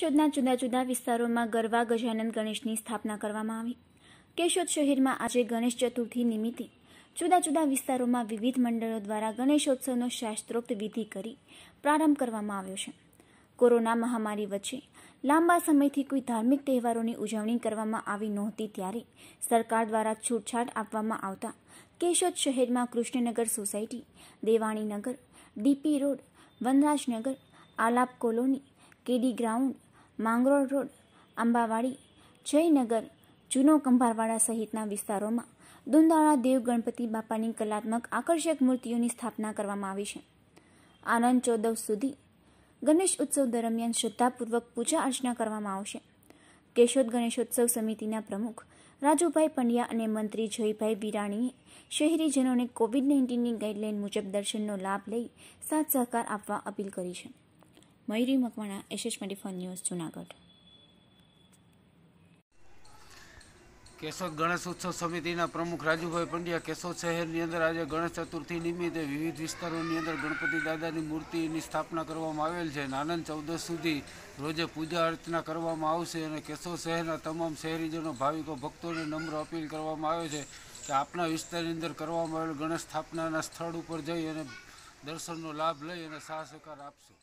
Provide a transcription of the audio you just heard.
કેશોદના જુદા જુદા વિસ્તારોમાં ગરવા ગજાનંદ ગણેશની સ્થાપના કરવામાં આવી કેશોદ શહેરમાં આજે ગણેશ ચતુર્થી નિમિત્તે જુદા જુદા વિસ્તારોમાં વિવિધ મંડળો દ્વારા ગણેશોત્સવનો શાસ્ત્રોક્ત વિધિ કરી પ્રારંભ કરવામાં આવ્યો છે કોરોના મહામારી વચ્ચે લાંબા સમયથી કોઈ ધાર્મિક તહેવારોની ઉજવણી કરવામાં આવી નહોતી ત્યારે સરકાર દ્વારા છૂટછાટ આપવામાં આવતા કેશોદ શહેરમાં Krishnanagar society Devaninagar DP road Vanrajnagar Aalap colony KD ground Mangrol road Ambawadi Jaynagar જૂનો કંભારવાડા સહિતના વિસ્તારોમાં દુંદાળા દેવ ગણપતિ બાપાની કલાત્મક આકર્ષક મૂર્તિઓની સ્થાપના કરવામાં આવી છે આનંદ ચૌદવ સુધી ગણેશ ઉત્સવ દરમિયાન શ્રદ્ધાપૂર્વક પૂજા અર્ચના કરવામાં આવશે કેશોદ ગણેશોત્સવ સમિતિના પ્રમુખ રાજુભાઈ પંડ્યા અને મંત્રી જયભાઈ બિરાણીએ શહેરીજનોને કોવિડ નાઇન્ટીનની ગાઇડલાઇન મુજબ દર્શનનો લાભ લઈ સાથ સહકાર આપવા અપીલ કરી છે Mayuri Makwana SS twenty four news Junagadh Keshod Ganesh ઉત્સવ સમિતિના પ્રમુખ રાજુભાઈ પંડ્યા કેશોદ શહેરની અંદર આજે ગણેશ ચતુર્થી નિમિત્તે વિવિધ વિસ્તારોની અંદર ગણપતિ દાદાની મૂર્તિની સ્થાપના કરવામાં આવેલ છે નાનંદ ચૌદસ સુધી રોજે પૂજા અર્ચના કરવામાં આવશે અને કેશોદ શહેરના તમામ શહેરીજનો ભાવિકો ભક્તોને નમ્ર અપીલ કરવામાં આવે છે કે આપના વિસ્તારની અંદર કરવામાં આવેલ ગણેશ સ્થાપનાના સ્થળ ઉપર જઈ અને દર્શનનો લાભ લઈ અને સાહસકાર આપશો